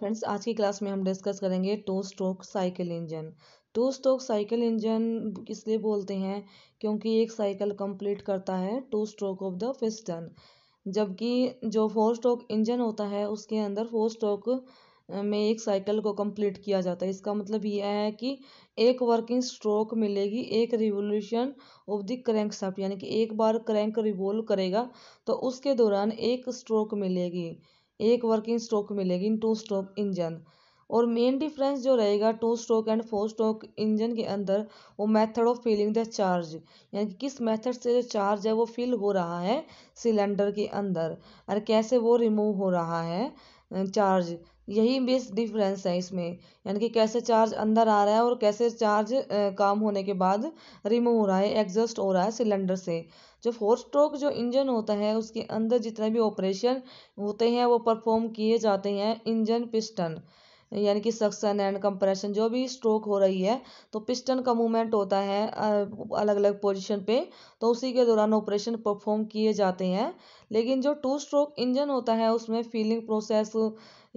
friends आज की class में हम डिस्कस करेंगे two stroke cycle engine two stroke cycle engine इसलिए बोलते हैं क्योंकि एक साइकिल कंप्लीट करता है two stroke of the piston जबकि जो फोर स्ट्रोक इंजन होता है उसके अंदर फोर स्ट्रोक में एक साइकिल को कंप्लीट किया जाता है इसका मतलब यह है कि एक वर्किंग स्ट्रोक मिलेगी एक revolution of the crankshaft यानी कि एक बार क्रैंक रिवोल्व करेगा तो उसके दौरान एक स्ट्रोक मिलेगी एक वर्किंग स्ट्रोक मिलेगी इन टू स्ट्रोक इंजन और मेन डिफरेंस जो रहेगा two stroke and four stroke engine के अंदर वो method of filling the charge यानी कि किस मेथड से जो चार्ज है वो फिल हो रहा है सिलेंडर के अंदर और कैसे वो रिमूव हो रहा है चार्ज यही बेस डिफरेंस है इसमें यानी कि कैसे चार्ज अंदर आ रहा है और कैसे चार्ज काम होने के बाद रिमूव हो रहा है एग्जस्ट हो रहा है सिलेंडर से जो फोर स्ट्रोक जो इंजन होता है उसके अंदर जितने भी ऑपरेशन होते हैं वो परफॉर्म किए जाते हैं इंजन पिस्टन यानी कि सक्सन एंड कंप्रेशन जो भी स्ट्रोक हो रही है तो पिस्टन का मूवमेंट होता है अलग अलग पोजीशन पे तो उसी के दौरान ऑपरेशन परफॉर्म किए जाते हैं लेकिन जो टू स्ट्रोक इंजन होता है उसमें फीलिंग प्रोसेस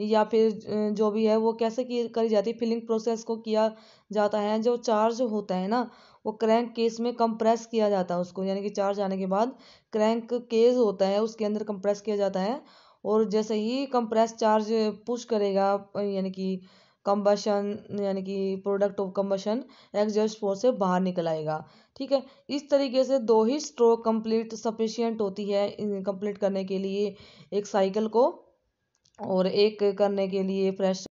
या फिर जो भी है वो कैसे की करी जाती है फिलिंग प्रोसेस को किया जाता है जो चार्ज होता है ना वो क्रैंक केस में कंप्रेस किया जाता है उसको यानी कि चार्ज आने के बाद क्रैंक केस होता है उसके अंदर कंप्रेस किया जाता है और जैसे ही कंप्रेस चार्ज पुश करेगा यानी कि कम्बशन यानी कि प्रोडक्ट ऑफ कम्बशन एग्जॉस्ट फोर से बाहर निकल आएगा ठीक है इस तरीके से दो ही स्ट्रोक कंप्लीट सफिशियंट होती है कंप्लीट करने के लिए एक साइकिल को और एक करने के लिए प्रेस